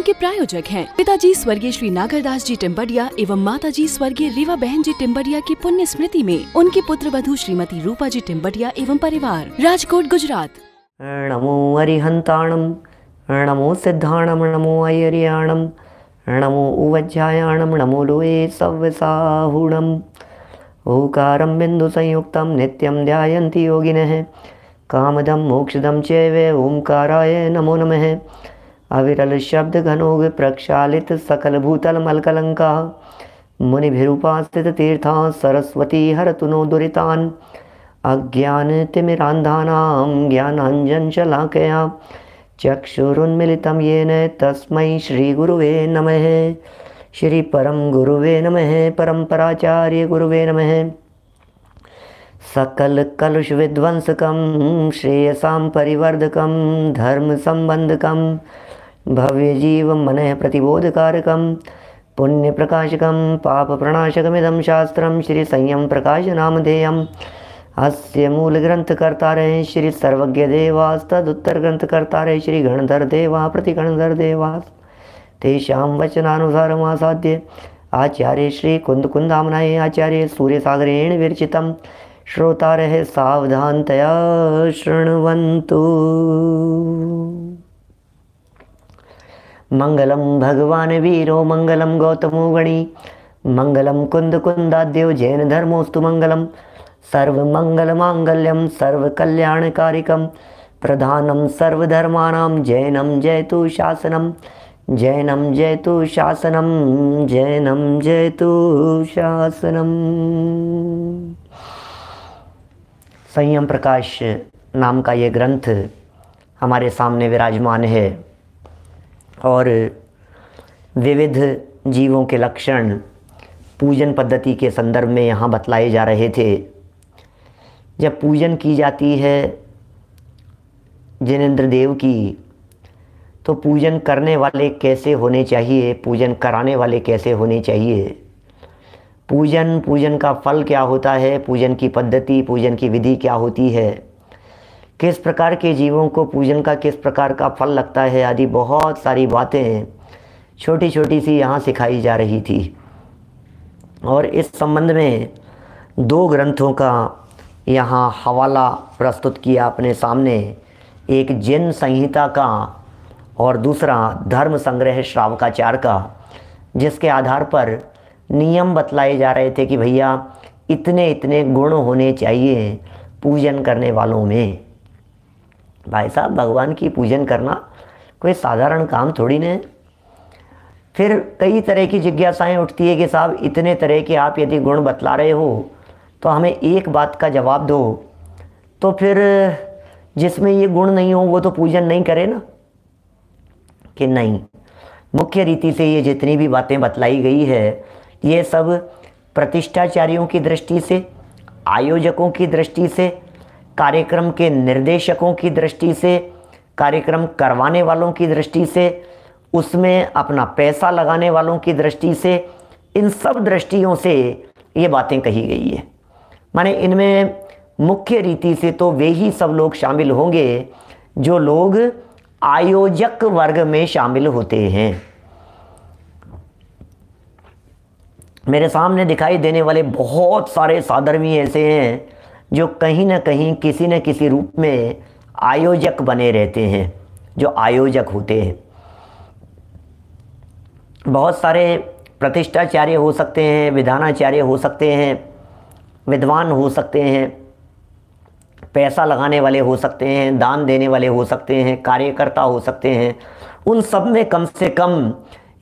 कार्यक्रम के प्रायोजक हैं पिताजी स्वर्गीय श्री नागरदास जी टिम्बडिया एवं माताजी स्वर्गीय रीवा बहन जी टिम्बडिया की पुण्य स्मृति में उनकी पुत्र वधु श्रीमती रूपा जी टिम्बडिया एवं परिवार राजकोट गुजरात नमो हरिहंताणम नमो सिद्धाणम नमो अयरियाणम नमो उवज्यायाणम नमो लोये सव्यसाहुणम बिंदु बिन्दुसंयुक्तं नित्यम ध्यायन्ति योगिनः कामदम मोक्षदम चैव ओंकाराय नमो नमः अविरल शब्द घनोग प्रक्षालित सकल भूतल मलकलंका भिरूपास्थित तीर्था सरस्वती हर तुनो दुरीतान अज्ञान तिमिरांधानाम ज्ञानांजन शलाकया चक्षुरुन्मिलितं येन श्री श्रीगुरुवे नमः श्री परम गुरुवे नमः सकल गुरुवे नमः श्रेयसा परिवर्धक धर्म संबंधक भव्यजीवं मनः प्रतिबोधकारकं पुण्यप्रकाशकं पापप्रणाशकमिदं शास्त्रं श्रीसंयं प्रकाशनामधेयम् अस्य मूलग्रन्थकर्ता रहे श्री सर्वज्ञदेवास्तदुत्तरग्रन्थकर्ता रहे श्री गणधर प्रतिगणधरदेवा तेषां वचनानुसारम् आसाद्य आचार्य श्री कुन्दकुन्दामनाये आचार्य सूर्यसागरेण श्रोता रहे सावधानतया शृण्वन्तु मंगलम भगवान वीरो मंगलम गौतमो गणी मङ्गलं कुन्दकुन्दाद्यो जैनधर्मोऽस्तु मङ्गलं सर्वमङ्गलमाङ्गल्यं सर्वकल्याणकारिकं प्रधानं सर्वधर्माणां जैनम जयतु शासनम जैनम जयतु शासनम जैनम जयतु शासनम संयम प्रकाश नाम का ये ग्रंथ हमारे सामने विराजमान है और विविध जीवों के लक्षण पूजन पद्धति के संदर्भ में यहाँ बतलाए जा रहे थे जब पूजन की जाती है जिनेन्द्र देव की तो पूजन करने वाले कैसे होने चाहिए पूजन कराने वाले कैसे होने चाहिए पूजन पूजन का फल क्या होता है पूजन की पद्धति पूजन की विधि क्या होती है किस प्रकार के जीवों को पूजन का किस प्रकार का फल लगता है आदि बहुत सारी बातें हैं छोटी छोटी सी यहाँ सिखाई जा रही थी और इस संबंध में दो ग्रंथों का यहाँ हवाला प्रस्तुत किया अपने सामने एक जैन संहिता का और दूसरा धर्म संग्रह श्रावकाचार का जिसके आधार पर नियम बतलाए जा रहे थे कि भैया इतने इतने गुण होने चाहिए पूजन करने वालों में भाई साहब भगवान की पूजन करना कोई साधारण काम थोड़ी नहीं है फिर कई तरह की जिज्ञासाएं उठती है कि साहब इतने तरह के आप यदि गुण बतला रहे हो तो हमें एक बात का जवाब दो तो फिर जिसमें ये गुण नहीं हो वो तो पूजन नहीं करे ना कि नहीं मुख्य रीति से ये जितनी भी बातें बतलाई गई है ये सब प्रतिष्ठाचार्यों की दृष्टि से आयोजकों की दृष्टि से कार्यक्रम के निर्देशकों की दृष्टि से कार्यक्रम करवाने वालों की दृष्टि से उसमें अपना पैसा लगाने वालों की दृष्टि से इन सब दृष्टियों से ये बातें कही गई है माने इनमें मुख्य रीति से तो वे ही सब लोग शामिल होंगे जो लोग आयोजक वर्ग में शामिल होते हैं मेरे सामने दिखाई देने वाले बहुत सारे साधर्मी ऐसे हैं जो कहीं ना कहीं किसी न किसी रूप में आयोजक बने रहते हैं जो आयोजक होते हैं बहुत सारे प्रतिष्ठाचार्य हो सकते हैं विधानाचार्य हो सकते हैं विद्वान हो सकते हैं पैसा लगाने वाले हो सकते हैं दान देने वाले हो सकते हैं कार्यकर्ता हो सकते हैं उन सब में कम से कम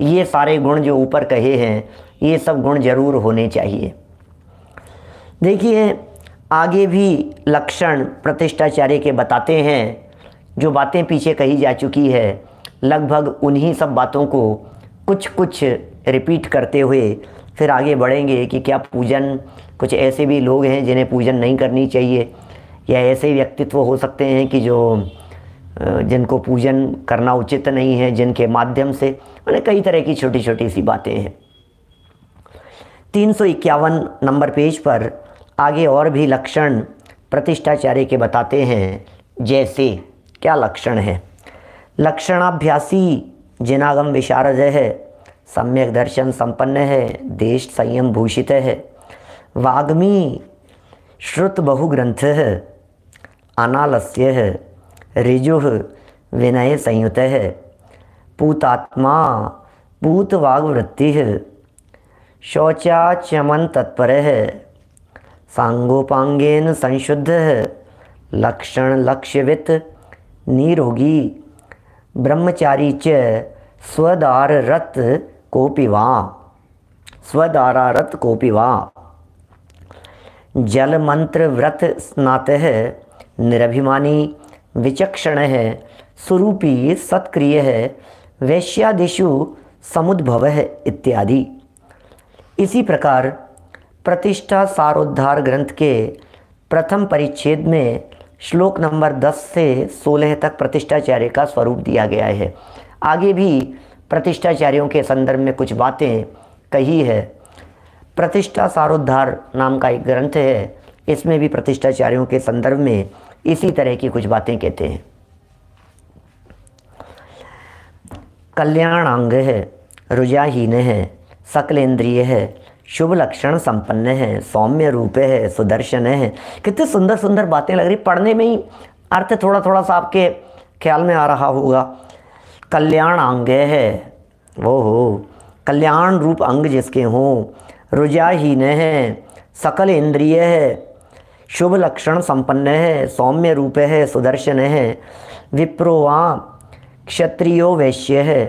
ये सारे गुण जो ऊपर कहे हैं ये सब गुण जरूर होने चाहिए देखिए आगे भी लक्षण प्रतिष्ठाचार्य के बताते हैं जो बातें पीछे कही जा चुकी है लगभग उन्हीं सब बातों को कुछ कुछ रिपीट करते हुए फिर आगे बढ़ेंगे कि क्या पूजन कुछ ऐसे भी लोग हैं जिन्हें पूजन नहीं करनी चाहिए या ऐसे व्यक्तित्व हो सकते हैं कि जो जिनको पूजन करना उचित नहीं है जिनके माध्यम से मैंने कई तरह की छोटी छोटी सी बातें हैं तीन नंबर पेज पर आगे और भी लक्षण प्रतिष्ठाचार्य के बताते हैं जैसे क्या लक्षण है लक्षणाभ्यासी जिनागम विशारद है सम्यक दर्शन संपन्न है देश संयम भूषित है वाग्मी श्रुत बहुग्रंथ है अनालस्य है ऋजु विनय संयुत है पूतात्मा पूत वाग्वृत्ति है शौचाचमन तत्पर है सांगोपांगेन संशुद्ध लक्षण लक्ष्यवित नीरोगी ब्रह्मचारी च स्वदार रत कोपि वा रत कोपि वा मंत्र व्रत स्नात निरभिमानी विचक्षण है स्वरूपी सत्क्रिय है वैश्यादिशु समुद्भव है इत्यादि इसी प्रकार प्रतिष्ठा सारोद्धार ग्रंथ के प्रथम परिच्छेद में श्लोक नंबर 10 से 16 तक प्रतिष्ठाचार्य का स्वरूप दिया गया है आगे भी प्रतिष्ठाचार्यों के संदर्भ में कुछ बातें कही है प्रतिष्ठा सारोद्धार नाम का एक ग्रंथ है इसमें भी प्रतिष्ठाचार्यों के संदर्भ में इसी तरह की कुछ बातें कहते हैं कल्याणांग है रुझाहीन है सकलेंद्रिय है शुभ लक्षण संपन्न हैं सौम्य रूपे है सुदर्शन है कितनी सुंदर सुंदर बातें लग रही पढ़ने में ही अर्थ थोड़ा थोड़ा सा आपके ख्याल में आ रहा होगा कल्याण अंग है वो हो कल्याण रूप अंग जिसके हों रुझाहीन है सकल इंद्रिय है शुभ लक्षण संपन्न है सौम्य रूप है सुदर्शन है विप्रोवा क्षत्रियो वैश्य है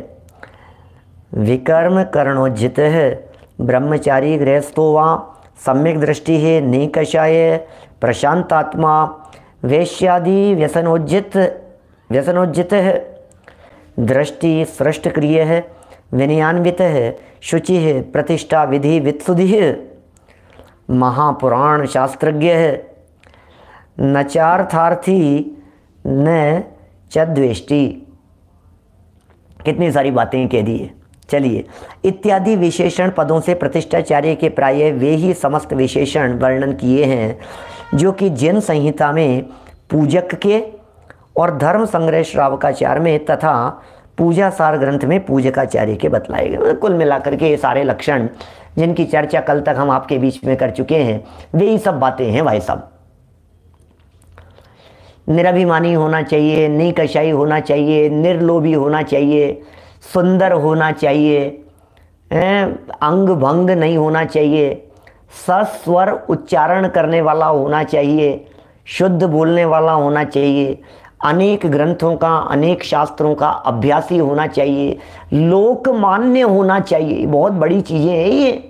विकर्म करणोजित है ब्रह्मचारी गृहस्थो वा सम्यक दृष्टि है निकषाय प्रशांत आत्मा वैश्यादि व्यसनोज्जित व्यसनोज्जित है दृष्टि सृष्ट क्रिय है विनयान्वित है शुचि है प्रतिष्ठा विधि वित्सुधि है महापुराण शास्त्रज्ञ है नचार्थार्थी न चद्वेष्टि कितनी सारी बातें कह दी है चलिए इत्यादि विशेषण पदों से प्रतिष्ठाचार्य के प्राय वे ही समस्त विशेषण वर्णन किए हैं जो कि जैन संहिता में पूजक के और धर्म संग्रह श्रावकाचार में तथा पूजा सार ग्रंथ में पूजकाचार्य के बतलाए गए मतलब कुल मिलाकर के ये सारे लक्षण जिनकी चर्चा कल तक हम आपके बीच में कर चुके हैं वे ही सब बातें हैं भाई साहब निराभिमानी होना चाहिए निकषाई होना चाहिए निर्लोभी होना चाहिए सुंदर होना चाहिए अंग भंग नहीं होना चाहिए सस्वर उच्चारण करने वाला होना चाहिए शुद्ध बोलने वाला होना चाहिए अनेक ग्रंथों का अनेक शास्त्रों का अभ्यासी होना चाहिए लोकमान्य होना चाहिए बहुत बड़ी चीज़ें हैं ये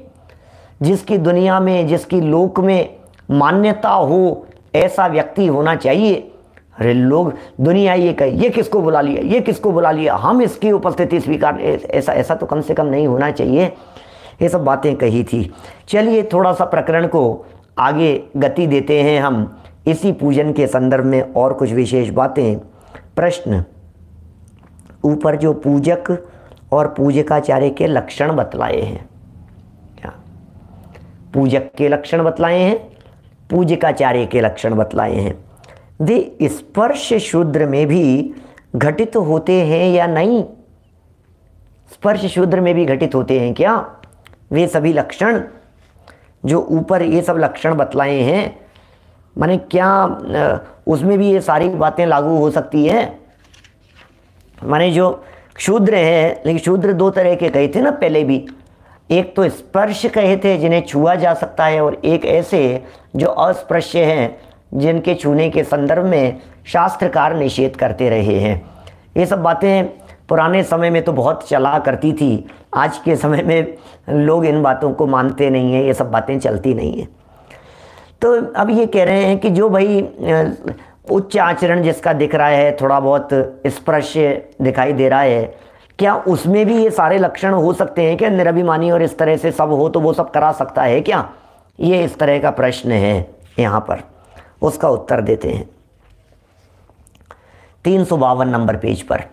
जिसकी दुनिया में जिसकी लोक में मान्यता हो ऐसा व्यक्ति होना चाहिए अरे लोग दुनिया ये कहे ये किसको बुला लिया ये किसको बुला लिया हम इसकी उपस्थिति स्वीकार ऐसा ऐसा तो कम से कम नहीं होना चाहिए ये सब बातें कही थी चलिए थोड़ा सा प्रकरण को आगे गति देते हैं हम इसी पूजन के संदर्भ में और कुछ विशेष बातें प्रश्न ऊपर जो पूजक और पूजकाचार्य के लक्षण बतलाए हैं क्या पूजक के लक्षण बतलाए हैं पूजकाचार्य के लक्षण बतलाए हैं वे स्पर्श शूद्र में भी घटित होते हैं या नहीं स्पर्श शूद्र में भी घटित होते हैं क्या वे सभी लक्षण जो ऊपर ये सब लक्षण बतलाए हैं माने क्या उसमें भी ये सारी बातें लागू हो सकती हैं माने जो शूद्र हैं लेकिन शूद्र दो तरह के कहे थे ना पहले भी एक तो स्पर्श कहे थे जिन्हें छुआ जा सकता है और एक ऐसे जो अस्पृश्य हैं जिनके छूने के संदर्भ में शास्त्रकार निषेध करते रहे हैं ये सब बातें पुराने समय में तो बहुत चला करती थी आज के समय में लोग इन बातों को मानते नहीं हैं ये सब बातें चलती नहीं हैं तो अब ये कह रहे हैं कि जो भाई उच्च आचरण जिसका दिख रहा है थोड़ा बहुत स्पर्श दिखाई दे रहा है क्या उसमें भी ये सारे लक्षण हो सकते हैं क्या निराभिमानी और इस तरह से सब हो तो वो सब करा सकता है क्या ये इस तरह का प्रश्न है यहाँ पर उसका उत्तर देते हैं तीन सौ बावन नंबर पेज पर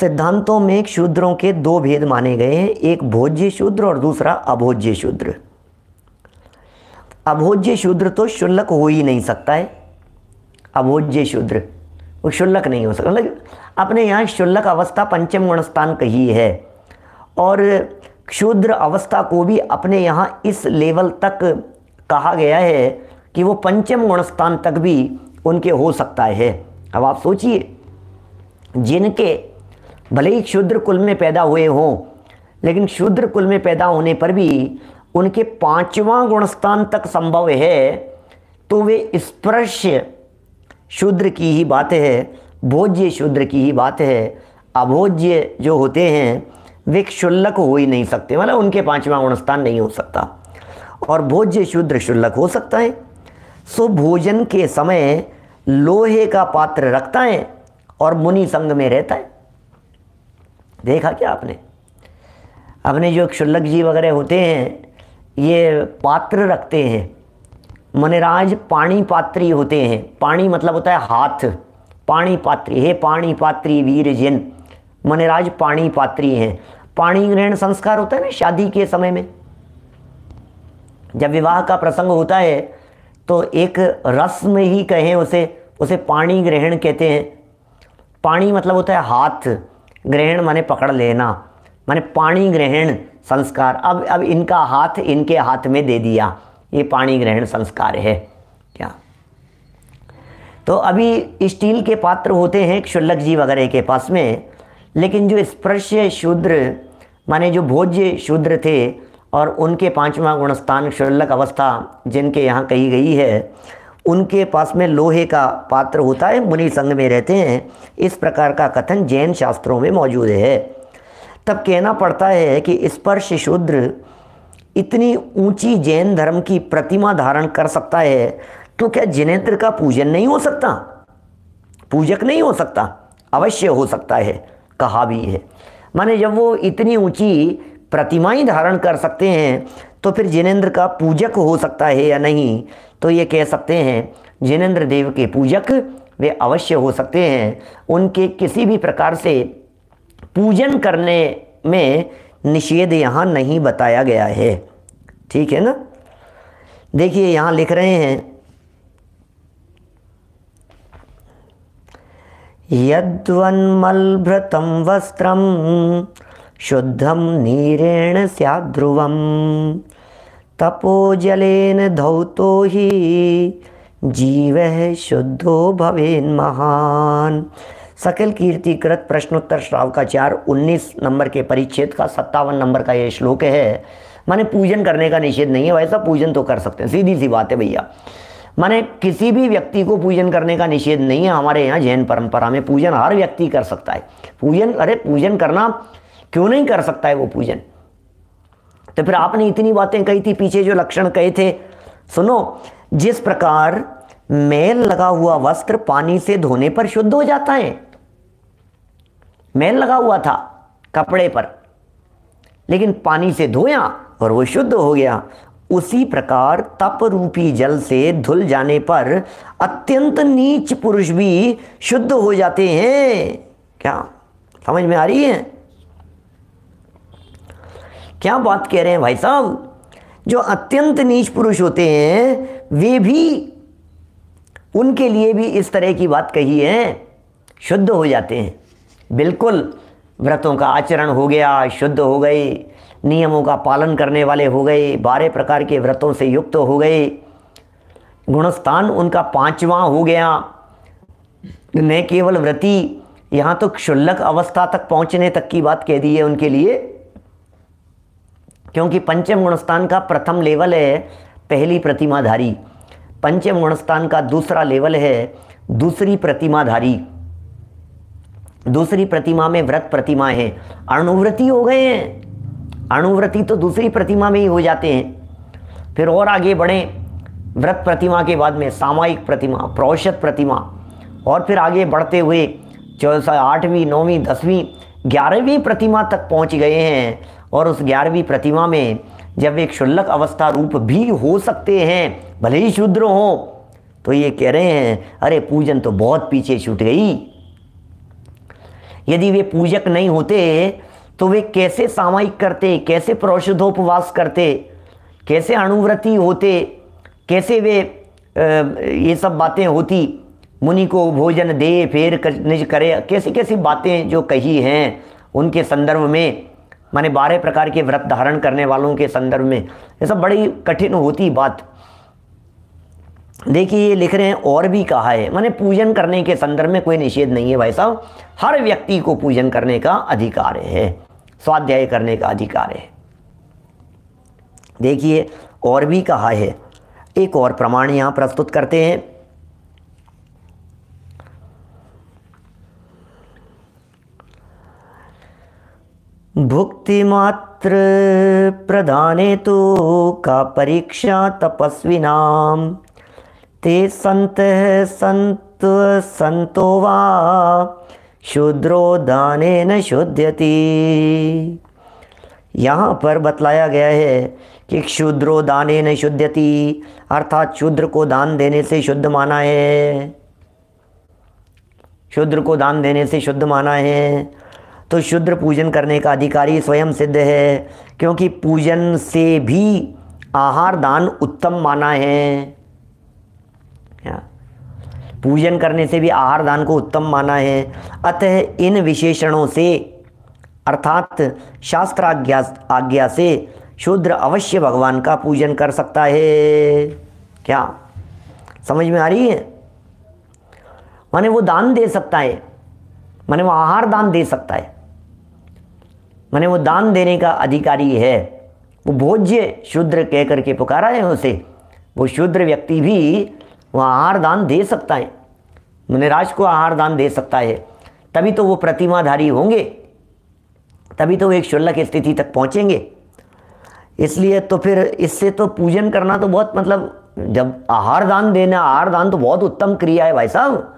सिद्धांतों में शूद्रों के दो भेद माने गए हैं एक भोज्य शूद्र और दूसरा अभोज्य शूद्र अभोज्य शूद्र तो शुल्लक हो ही नहीं सकता है अभोज्य शूद्र वो शुल्लक नहीं हो सकता मतलब अपने यहाँ शुल्लक अवस्था पंचम गुणस्थान कही है और क्षुद्र अवस्था को भी अपने यहाँ इस लेवल तक कहा गया है कि वो पंचम गुणस्थान तक भी उनके हो सकता है अब आप सोचिए जिनके भले ही क्षुद्र कुल में पैदा हुए हों लेकिन शुद्र कुल में पैदा होने पर भी उनके पांचवा गुणस्थान तक संभव है तो वे स्पर्श शूद्र की ही बात है भोज्य शूद्र की ही बात है अभोज्य जो होते हैं वे क्षुल्लक हो ही नहीं सकते मतलब उनके पांचवा स्थान नहीं हो सकता और भोज्य शूद्र क्षुल्लक हो सकता है सो भोजन के समय लोहे का पात्र रखता है और मुनि संग में रहता है देखा क्या आपने अपने जो क्षुल्लक जी वगैरह होते हैं ये पात्र रखते हैं मनराज पाणी पात्री होते हैं पाणी मतलब होता है हाथ पाणी पात्री हे पाणी पात्री वीर जिन मनिराज पाणी पात्री हैं पाणी ग्रहण संस्कार होता है ना शादी के समय में जब विवाह का प्रसंग होता है तो एक रस्म ही कहें उसे उसे पाणी ग्रहण कहते हैं पाणी मतलब होता है हाथ ग्रहण माने पकड़ लेना माने पाणी ग्रहण संस्कार अब अब इनका हाथ इनके हाथ में दे दिया ये पाणी ग्रहण संस्कार है क्या तो अभी स्टील के पात्र होते हैं क्षुल्लक जी वगैरह के पास में लेकिन जो स्पर्श शूद्र माने जो भोज्य शूद्र थे और उनके पांचवा गुणस्थान शुल्लक अवस्था जिनके यहाँ कही गई है उनके पास में लोहे का पात्र होता है मुनि संघ में रहते हैं इस प्रकार का कथन जैन शास्त्रों में मौजूद है तब कहना पड़ता है कि स्पर्श शूद्र इतनी ऊंची जैन धर्म की प्रतिमा धारण कर सकता है तो क्या जिनेन्द्र का पूजन नहीं हो सकता पूजक नहीं हो सकता अवश्य हो सकता है कहा भी है माने जब वो इतनी ऊंची प्रतिमाएं धारण कर सकते हैं तो फिर जिनेन्द्र का पूजक हो सकता है या नहीं तो ये कह सकते हैं जिनेन्द्र देव के पूजक वे अवश्य हो सकते हैं उनके किसी भी प्रकार से पूजन करने में निषेध यहाँ नहीं बताया गया है ठीक है ना देखिए यहाँ लिख रहे हैं यद्वन्मलभृतं वस्त्रं शुद्धम नीरेण सैध्रुव तपोजलेन धौतो हि जीव शुद्धो महान सकल कृत प्रश्नोत्तर श्रावकाचार 19 नंबर के परिच्छेद का सत्तावन नंबर का यह श्लोक है माने पूजन करने का निषेध नहीं है वैसा पूजन तो कर सकते हैं सीधी सी बात है भैया माने किसी भी व्यक्ति को पूजन करने का निषेध नहीं है हमारे यहाँ जैन परंपरा में पूजन हर व्यक्ति कर सकता है पूजन अरे पूजन करना क्यों नहीं कर सकता है वो पूजन तो फिर आपने इतनी बातें कही थी पीछे जो लक्षण कहे थे सुनो जिस प्रकार मैल लगा हुआ वस्त्र पानी से धोने पर शुद्ध हो जाता है मैल लगा हुआ था कपड़े पर लेकिन पानी से धोया और वो शुद्ध हो गया उसी प्रकार तप रूपी जल से धुल जाने पर अत्यंत नीच पुरुष भी शुद्ध हो जाते हैं क्या समझ में आ रही है क्या बात कह रहे हैं भाई साहब जो अत्यंत नीच पुरुष होते हैं वे भी उनके लिए भी इस तरह की बात कही है शुद्ध हो जाते हैं बिल्कुल व्रतों का आचरण हो गया शुद्ध हो गए नियमों का पालन करने वाले हो गए बारह प्रकार के व्रतों से युक्त हो गए गुणस्थान उनका पांचवा हो गया न केवल व्रति यहाँ तो क्षुल्लक अवस्था तक पहुँचने तक की बात कह दी है उनके लिए क्योंकि पंचम गुणस्थान का प्रथम लेवल है पहली प्रतिमाधारी पंचम गुणस्थान का दूसरा लेवल है दूसरी प्रतिमाधारी दूसरी प्रतिमा में व्रत प्रतिमा है अणुव्रति हो गए हैं अणुव्रति तो दूसरी प्रतिमा में ही हो जाते हैं फिर और आगे बढ़े व्रत प्रतिमा के बाद में सामायिक प्रतिमा प्रौषध प्रतिमा और फिर आगे बढ़ते हुए चौथा आठवीं नौवीं दसवीं ग्यारहवीं प्रतिमा तक पहुंच गए हैं और उस ग्यारहवीं प्रतिमा में जब एक क्षुल्लक अवस्था रूप भी हो सकते हैं भले ही शूद्र हो तो ये कह रहे हैं अरे पूजन तो बहुत पीछे छूट गई यदि वे पूजक नहीं होते तो वे कैसे सामायिक करते कैसे प्रौषधोपवास करते कैसे अणुव्रति होते कैसे वे ये सब बातें होती मुनि को भोजन दे फेर निज करे कैसी कैसी बातें जो कही हैं उनके संदर्भ में माने बारह प्रकार के व्रत धारण करने वालों के संदर्भ में ये सब बड़ी कठिन होती बात देखिए ये लिख रहे हैं और भी कहा है माने पूजन करने के संदर्भ में कोई निषेध नहीं है भाई साहब हर व्यक्ति को पूजन करने का अधिकार है स्वाध्याय करने का अधिकार है देखिए और भी कहा है एक और प्रमाण यहाँ प्रस्तुत करते हैं भुक्ति मात्र प्रदाने तो का परीक्षा तपस्विनां ते संत संत संतो वा शूद्रो न शुद्ध्यति यहाँ पर बतलाया गया है कि शूद्रो न शुद्ध्यति अर्थात शूद्र को दान देने से शुद्ध माना है शूद्र को दान देने से शुद्ध माना है तो शुद्र पूजन करने का अधिकारी स्वयं सिद्ध है क्योंकि पूजन से भी आहार दान उत्तम माना है पूजन करने से भी आहार दान को उत्तम माना है अतः इन विशेषणों से अर्थात शास्त्र आज्ञा आज्ञा से शूद्र अवश्य भगवान का पूजन कर सकता है क्या समझ में आ रही है माने वो दान दे सकता है माने वो आहार दान दे सकता है माने वो दान देने का अधिकारी है वो भोज्य शूद्र कह करके पुकारा है उसे वो शूद्र व्यक्ति भी वह आहार दान दे सकता है मैंने राज को आहार दान दे सकता है तभी तो वो प्रतिमाधारी होंगे तभी तो वो एक शुल्लक स्थिति तक पहुँचेंगे इसलिए तो फिर इससे तो पूजन करना तो बहुत मतलब जब आहार दान देना आहार दान तो बहुत उत्तम क्रिया है भाई साहब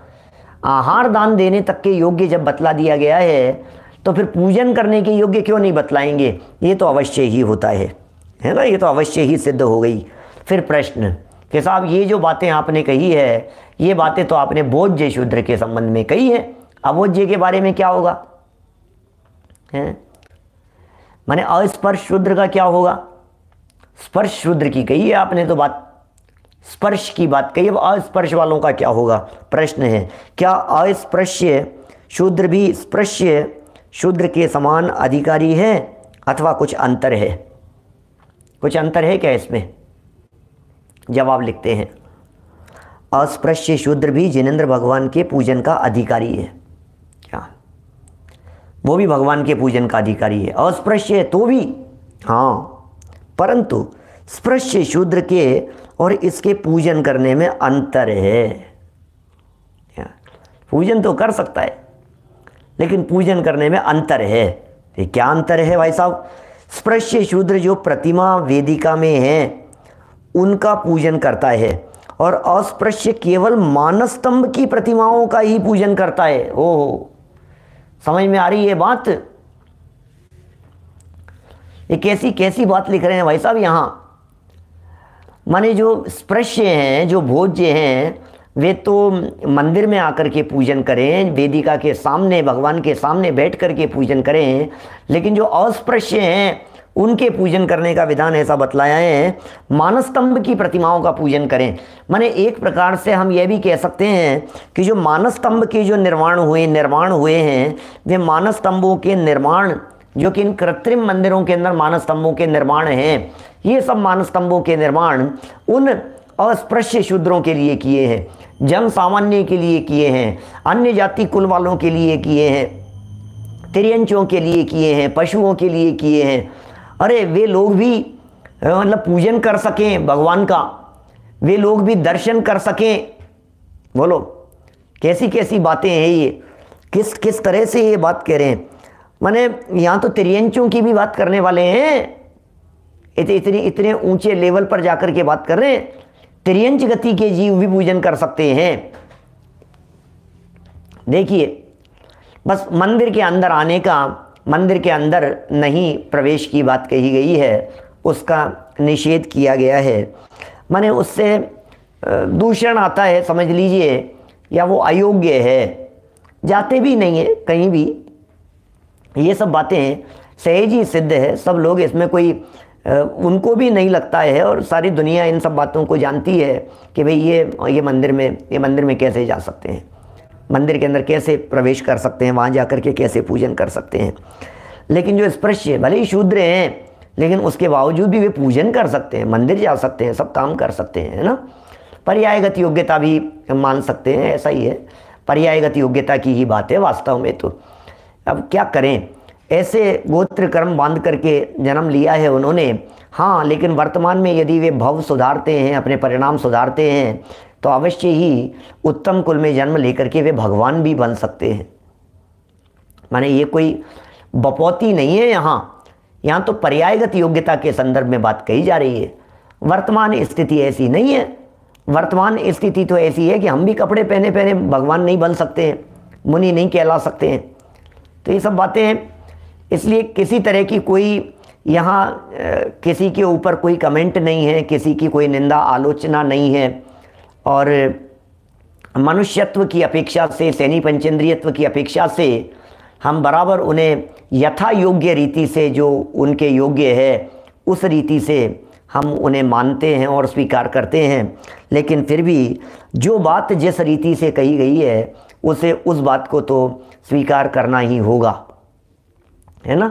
आहार दान देने तक के योग्य जब बतला दिया गया है तो फिर पूजन करने के योग्य क्यों नहीं बतलाएंगे ये तो अवश्य ही होता है है ना ये तो अवश्य ही सिद्ध हो गई फिर प्रश्न कि साहब ये जो बातें आपने कही है ये बातें तो आपने बोध्य शूद्र के संबंध में कही है अबोध्य के बारे में क्या होगा है माने अस्पर्श शूद्र का क्या होगा स्पर्श शूद्र की कही है आपने तो बात स्पर्श की बात कही अब अस्पर्श वालों का क्या होगा प्रश्न है क्या अस्पृश्य शूद्र भी स्पृश्य शूद्र के समान अधिकारी है अथवा कुछ अंतर है कुछ अंतर है क्या इसमें जवाब लिखते हैं अस्पृश्य शूद्र भी जिनेन्द्र भगवान के पूजन का अधिकारी है क्या वो भी भगवान के पूजन का अधिकारी है अस्पृश्य है तो भी हाँ परंतु स्पृश्य शूद्र के और इसके पूजन करने में अंतर है पूजन तो कर सकता है लेकिन पूजन करने में अंतर है ये क्या अंतर है भाई साहब स्पृश्य शूद्र जो प्रतिमा वेदिका में है उनका पूजन करता है और अस्पृश्य केवल मानस की प्रतिमाओं का ही पूजन करता है ओ हो समझ में आ रही है बात ये कैसी कैसी बात लिख रहे हैं भाई साहब यहां माने जो स्पृश्य हैं जो भोज्य हैं वे तो मंदिर में आकर के पूजन करें वेदिका के सामने भगवान के सामने बैठ कर के पूजन करें लेकिन जो अस्पृश्य हैं उनके पूजन करने का विधान ऐसा बतलाया है मानस्तंभ की प्रतिमाओं का पूजन करें माने एक प्रकार से हम यह भी कह सकते हैं कि जो मानस्तंभ के जो निर्माण हुए निर्माण हुए हैं वे मानस्तंभों के निर्माण जो कि इन कृत्रिम मंदिरों के अंदर मानस्तंभों के निर्माण हैं ये सब मानस्तंभों के निर्माण उन अस्पृश्य शूद्रों के लिए किए हैं जन सामान्य के लिए किए हैं अन्य जाति कुल वालों के लिए किए हैं त्रियंचों के लिए किए हैं पशुओं के लिए किए हैं अरे वे लोग भी मतलब पूजन कर सकें भगवान का वे लोग भी दर्शन कर सकें बोलो कैसी कैसी बातें हैं ये किस किस तरह से ये बात कह रहे हैं मैंने यहाँ तो त्रियंचों की भी बात करने वाले हैं इत, इतने इतने ऊंचे लेवल पर जाकर के बात कर रहे हैं त्रियंज गति के जीव भी पूजन कर सकते हैं देखिए बस मंदिर के अंदर आने का मंदिर के अंदर नहीं प्रवेश की बात कही गई है उसका निषेध किया गया है माने उससे दूषण आता है समझ लीजिए या वो अयोग्य है जाते भी नहीं है कहीं भी ये सब बातें सहज ही सिद्ध है सब लोग इसमें कोई उनको भी नहीं लगता है और सारी दुनिया इन सब बातों को जानती है कि भाई ये ये मंदिर में ये मंदिर में कैसे जा सकते हैं मंदिर के अंदर कैसे प्रवेश कर सकते हैं वहाँ जा कर के कैसे पूजन कर सकते हैं लेकिन जो स्पृश्य भले ही शूद्र हैं लेकिन उसके बावजूद भी वे पूजन कर सकते हैं मंदिर जा सकते हैं सब काम कर सकते हैं है ना पर्यायगत योग्यता भी मान सकते हैं ऐसा ही है पर्यायगत योग्यता की ही बात है वास्तव में तो अब क्या करें ऐसे गोत्र कर्म बांध करके जन्म लिया है उन्होंने हाँ लेकिन वर्तमान में यदि वे भव सुधारते हैं अपने परिणाम सुधारते हैं तो अवश्य ही उत्तम कुल में जन्म लेकर के वे भगवान भी बन सकते हैं माने ये कोई बपौती नहीं है यहाँ यहाँ तो पर्यायगत योग्यता के संदर्भ में बात कही जा रही है वर्तमान स्थिति ऐसी नहीं है वर्तमान स्थिति तो ऐसी है कि हम भी कपड़े पहने पहने भगवान नहीं बन सकते हैं मुनि नहीं कहला सकते हैं तो ये सब बातें इसलिए किसी तरह की कोई यहाँ किसी के ऊपर कोई कमेंट नहीं है किसी की कोई निंदा आलोचना नहीं है और मनुष्यत्व की अपेक्षा से सैनी पंचेंद्रियत्व की अपेक्षा से हम बराबर उन्हें यथा योग्य रीति से जो उनके योग्य है उस रीति से हम उन्हें मानते हैं और स्वीकार करते हैं लेकिन फिर भी जो बात जिस रीति से कही गई है उसे उस बात को तो स्वीकार करना ही होगा है ना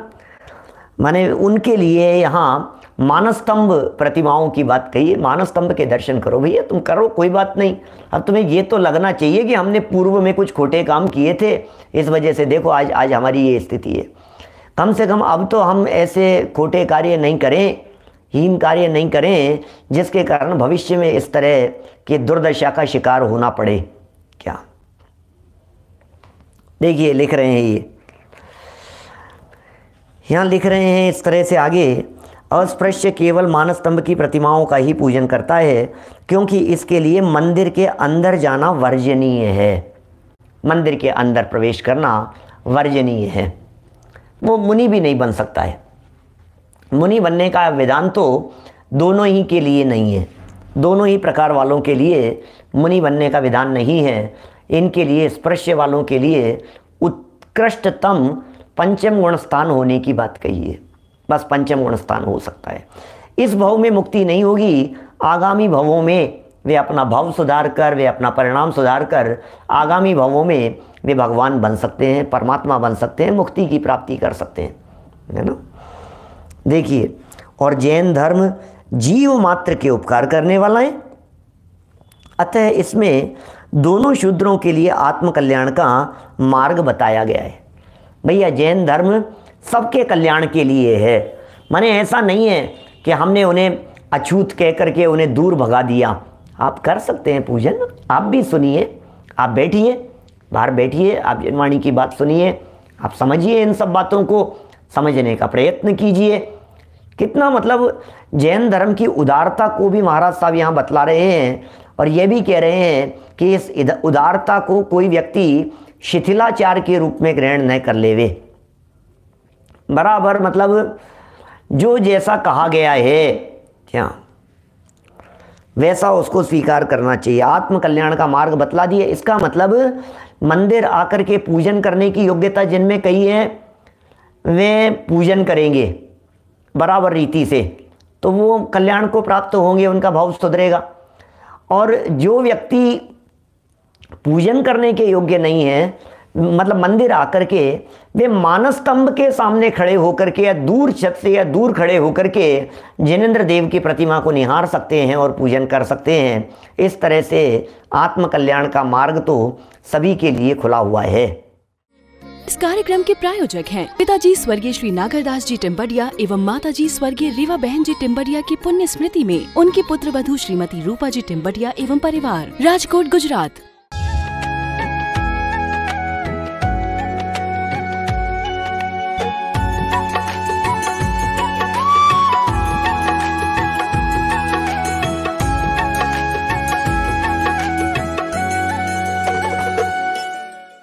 माने उनके लिए यहाँ मानस्तंभ प्रतिमाओं की बात कही है मानस्तंभ के दर्शन करो भैया तुम करो कोई बात नहीं अब तुम्हें ये तो लगना चाहिए कि हमने पूर्व में कुछ खोटे काम किए थे इस वजह से देखो आज आज हमारी ये स्थिति है कम से कम अब तो हम ऐसे खोटे कार्य नहीं करें हीन कार्य नहीं करें जिसके कारण भविष्य में इस तरह की दुर्दशा का शिकार होना पड़े क्या देखिए लिख रहे हैं ये यहाँ लिख रहे हैं इस तरह से आगे अस्पृश्य केवल मानस स्तंभ की प्रतिमाओं का ही पूजन करता है क्योंकि इसके लिए मंदिर के अंदर जाना वर्जनीय है मंदिर के अंदर प्रवेश करना वर्जनीय है वो मुनि भी नहीं बन सकता है मुनि बनने का विधान तो दोनों ही के लिए नहीं है दोनों ही प्रकार वालों के लिए मुनि बनने का विधान नहीं है इनके लिए स्पृश्य वालों के लिए उत्कृष्टतम पंचम गुण स्थान होने की बात कही है बस पंचम गुण स्थान हो सकता है इस भाव में मुक्ति नहीं होगी आगामी भावों में वे अपना भाव सुधार कर वे अपना परिणाम सुधार कर आगामी भावों में वे भगवान बन सकते हैं परमात्मा बन सकते हैं मुक्ति की प्राप्ति कर सकते हैं है ना देखिए और जैन धर्म जीव मात्र के उपकार करने वाला है अतः इसमें दोनों शूद्रों के लिए आत्मकल्याण का मार्ग बताया गया है भैया जैन धर्म सबके कल्याण के लिए है माने ऐसा नहीं है कि हमने उन्हें अछूत कह करके उन्हें दूर भगा दिया आप कर सकते हैं पूजन आप भी सुनिए आप बैठिए बाहर बैठिए आप जनवाणी की बात सुनिए आप समझिए इन सब बातों को समझने का प्रयत्न कीजिए कितना मतलब जैन धर्म की उदारता को भी महाराज साहब यहाँ बतला रहे हैं और ये भी कह रहे हैं कि इस उदारता को कोई व्यक्ति शिथिलाचार के रूप में ग्रहण न कर लेवे बराबर मतलब जो जैसा कहा गया है क्या वैसा उसको स्वीकार करना चाहिए आत्मकल्याण का मार्ग बतला दिए इसका मतलब मंदिर आकर के पूजन करने की योग्यता जिनमें कही है वे पूजन करेंगे बराबर रीति से तो वो कल्याण को प्राप्त होंगे उनका भाव सुधरेगा और जो व्यक्ति पूजन करने के योग्य नहीं है मतलब मंदिर आकर के वे मानस स्तंभ के सामने खड़े होकर के या दूर छत से या दूर खड़े होकर के जिनेन्द्र देव की प्रतिमा को निहार सकते हैं और पूजन कर सकते हैं इस तरह से आत्मकल्याण का मार्ग तो सभी के लिए खुला हुआ है इस कार्यक्रम के प्रायोजक हैं पिताजी स्वर्गीय श्री नागरदास जी टिम्बडिया एवं माताजी स्वर्गीय रीवा बहन जी टिम्बडिया की पुण्य स्मृति में उनकी पुत्र बधु श्रीमती रूपा जी टिम्बडिया एवं परिवार राजकोट गुजरात